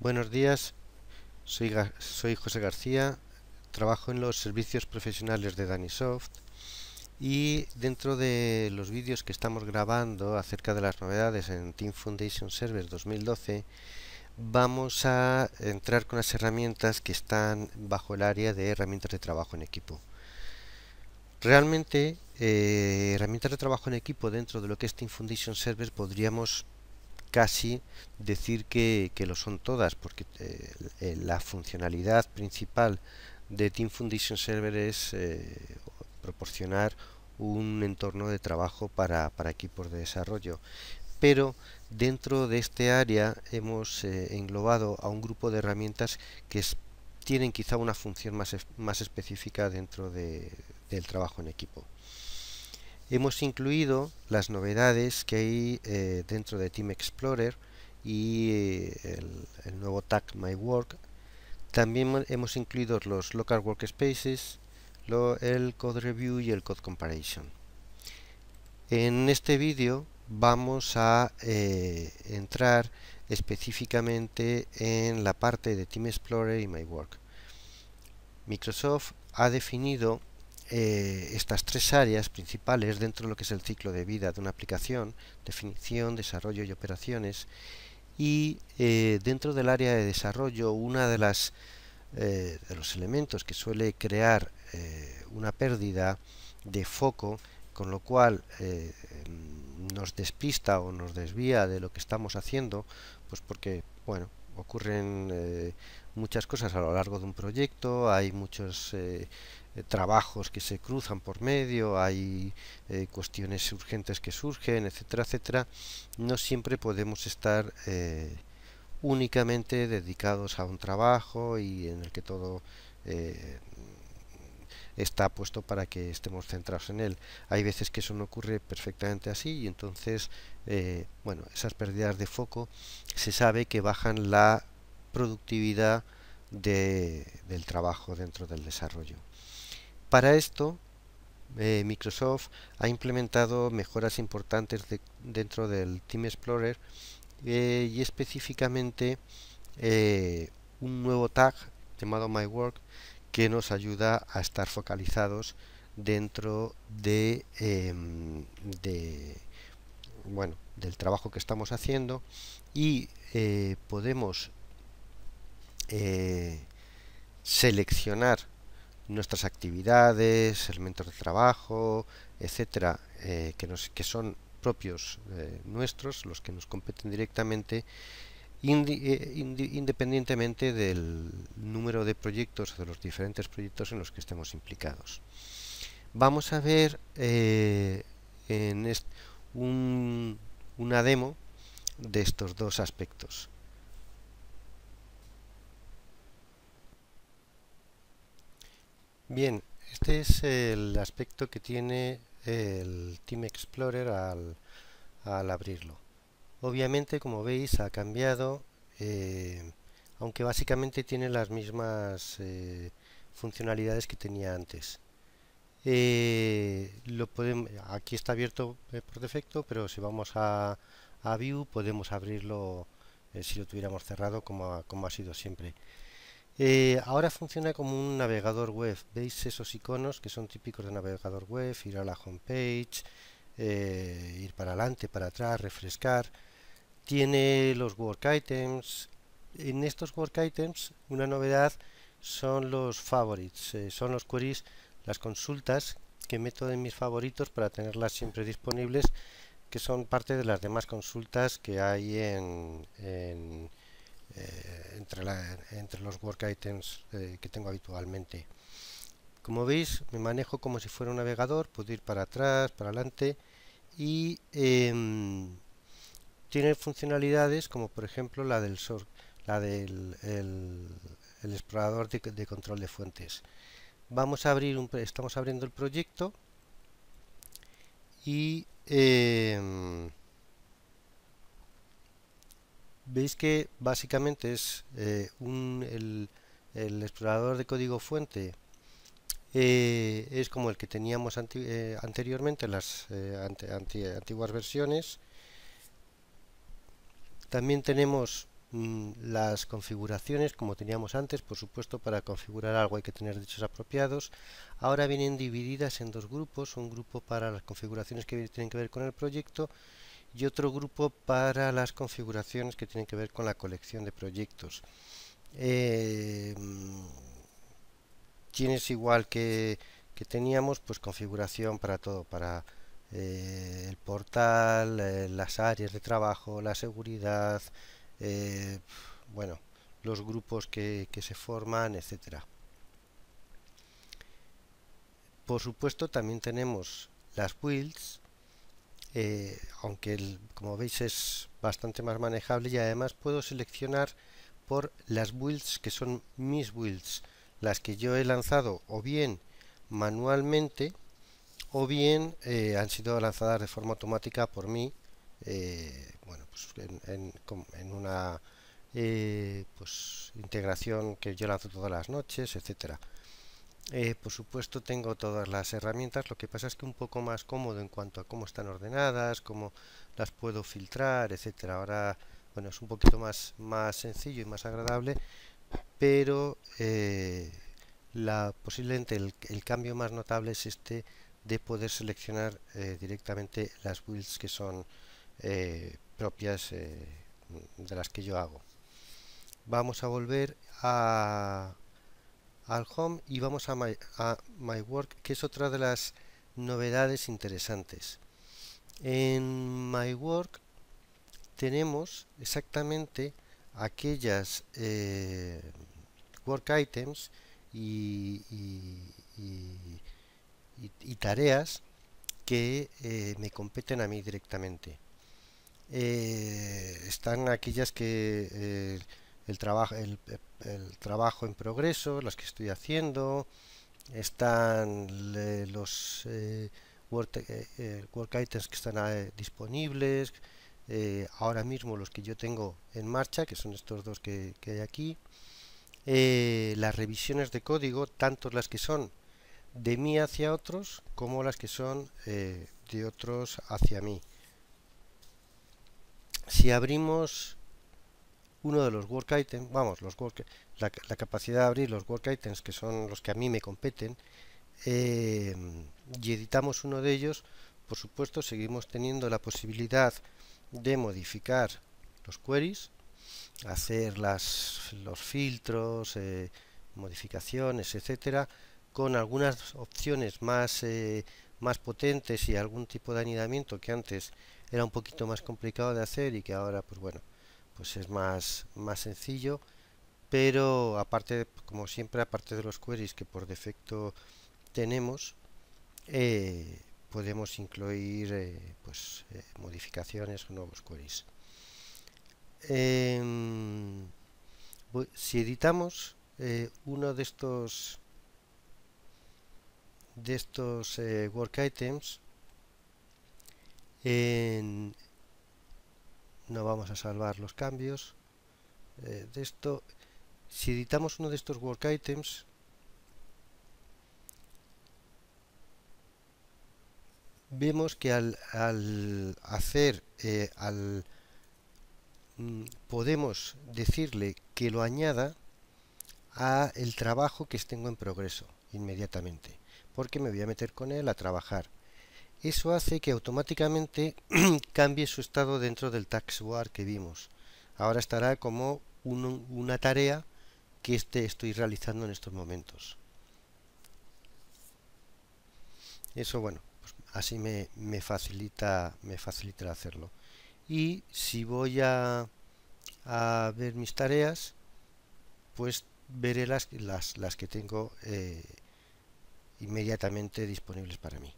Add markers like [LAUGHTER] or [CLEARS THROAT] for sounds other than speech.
Buenos días, soy, José García, trabajo en los servicios profesionales de Danisoft y dentro de los vídeos que estamos grabando acerca de las novedades en Team Foundation Server 2012 vamos a entrar con las herramientas que están bajo el área de herramientas de trabajo en equipo. Realmente, eh, herramientas de trabajo en equipo dentro de lo que es Team Foundation Server podríamos casi decir que, que lo son todas, porque eh, eh, la funcionalidad principal de Team Foundation Server es eh, proporcionar un entorno de trabajo para, equipos de desarrollo. Pero dentro de este área hemos englobado a un grupo de herramientas que tienen quizá una función más, más específica dentro del trabajo en equipo hemos incluido las novedades que hay eh, dentro de Team Explorer y eh, el, nuevo tag My Work. También hemos incluido los local workspaces, el code review y el code comparison. En este vídeo vamos a eh, entrar específicamente en la parte de Team Explorer y My Work. Microsoft ha definido eh, estas tres áreas principales dentro de lo que es el ciclo de vida de una aplicación, definición, desarrollo y operaciones, y eh, dentro del área de desarrollo, una de las eh, de los elementos que suele crear una pérdida de foco, con lo cual nos despista o nos desvía de lo que estamos haciendo, pues porque bueno, ocurren eh, muchas cosas a lo largo de un proyecto, hay muchos eh, eh, trabajos que se cruzan por medio, hay cuestiones urgentes que surgen, etcétera, etcétera. No siempre podemos estar únicamente dedicados a un trabajo y en el que todo está puesto para que estemos centrados en él. Hay veces que eso no ocurre perfectamente así y entonces, eh, bueno, esas pérdidas de foco se sabe que bajan la productividad del trabajo dentro del desarrollo. Para esto, eh, Microsoft ha implementado mejoras importantes dentro del Team Explorer eh, y específicamente un nuevo tag llamado My Work que nos ayuda a estar focalizados dentro de, em, bueno, del trabajo que estamos haciendo y eh, podemos eh, seleccionar nuestras actividades, elementos de trabajo, etcétera, eh, que, nos, que son propios nuestros, los que nos competen directamente eh, independientemente del número de proyectos, de los diferentes proyectos en los que estemos implicados. Vamos a ver eh, una demo de estos dos aspectos. Bien, este es el aspecto que tiene el Team Explorer al abrirlo. Obviamente, como veis, ha cambiado, eh, aunque básicamente tiene las mismas eh, funcionalidades que tenía antes. Eh, lo aquí está abierto por defecto, pero si vamos a, a View podemos abrirlo si lo tuviéramos cerrado, como ha, sido siempre. ahora funciona como un navegador web. ¿Veis esos iconos que son típicos de navegador web? Ir a la homepage, ir para adelante, para atrás, refrescar. Tiene los work items. En estos work items, una novedad son los favorites, eh, son los queries, las consultas que meto en mis favoritos para tenerlas siempre disponibles, que son parte de las demás consultas que hay en, eh, entre, entre, los work items eh, que tengo habitualmente. Como veis, me manejo como si fuera un navegador, puedo ir para atrás, para adelante y em, tiene funcionalidades como por ejemplo la del la explorador de, control de fuentes. Vamos a abrir estamos abriendo el proyecto y em, veis que básicamente es eh, el, explorador de código fuente eh, es como el que teníamos eh, anteriormente las antiguas versiones también tenemos mm, las configuraciones, como teníamos antes, por supuesto para configurar algo hay que tener dichos apropiados. Ahora vienen divididas en dos grupos, un grupo para las configuraciones que tienen que ver con el proyecto y otro grupo para las configuraciones que tienen que ver con la colección de proyectos. tienes em, igual que, que teníamos, pues configuración para todo, para eh, el portal, eh, las áreas de trabajo, la seguridad, eh, bueno, los grupos que, se forman, etcétera. Por supuesto, también tenemos las builds, aunque como veis es bastante más manejable y además puedo seleccionar por las builds que son mis builds, las que yo he lanzado o bien manualmente o bien eh, han sido lanzadas de forma automática por mí eh, bueno, pues en, una eh, pues, integración que yo lanzo todas las noches, etcétera. por supuesto tengo todas las herramientas, lo que pasa es que un poco más cómodo en cuanto a cómo están ordenadas, cómo las puedo filtrar, etcétera. Ahora bueno, es un poquito más, más sencillo y más agradable, pero la, posiblemente el cambio más notable es este de poder seleccionar eh, directamente las builds que son eh, propias eh, de las que yo hago vamos a volver a, al home y vamos a my, work que es otra de las novedades interesantes en my work tenemos exactamente aquellas work items y y, tareas que eh, me competen a mí directamente. Eh, están aquellas que eh, el, trabajo, el, trabajo en progreso, las que estoy haciendo, están los work, items que están disponibles, ahora mismo los que yo tengo en marcha, que son estos dos que, que hay aquí, las revisiones de código, tanto las que son de mí hacia otros como las que son eh, de otros hacia mí. Si abrimos uno de los work items, vamos, los work, la, capacidad de abrir los work items que son los que a mí me competen, em, y editamos uno de ellos, por supuesto seguimos teniendo la posibilidad de modificar los queries, hacer las, los filtros, eh, modificaciones, etcétera, con algunas opciones más, eh, más potentes y algún tipo de anidamiento que antes era un poquito más complicado de hacer y que ahora pues bueno pues es más, más sencillo pero aparte como siempre aparte de los queries que por defecto tenemos eh, podemos incluir eh, pues modificaciones o nuevos queries em, si editamos uno de estos de estos eh, work items en... no vamos a salvar los cambios eh, de esto si editamos uno de estos work items vemos que al, al hacer eh, al mm, podemos decirle que lo añada a el trabajo que tengo en progreso inmediatamente porque me voy a meter con él a trabajar. Eso hace que automáticamente [CLEARS THROAT] cambie su estado dentro del taxbar que vimos. Ahora estará como una tarea que este estoy realizando en estos momentos. Eso bueno, pues así me, facilita me facilita hacerlo. Y si voy a, ver mis tareas, pues veré las, que tengo eh, inmediatamente disponibles para mí.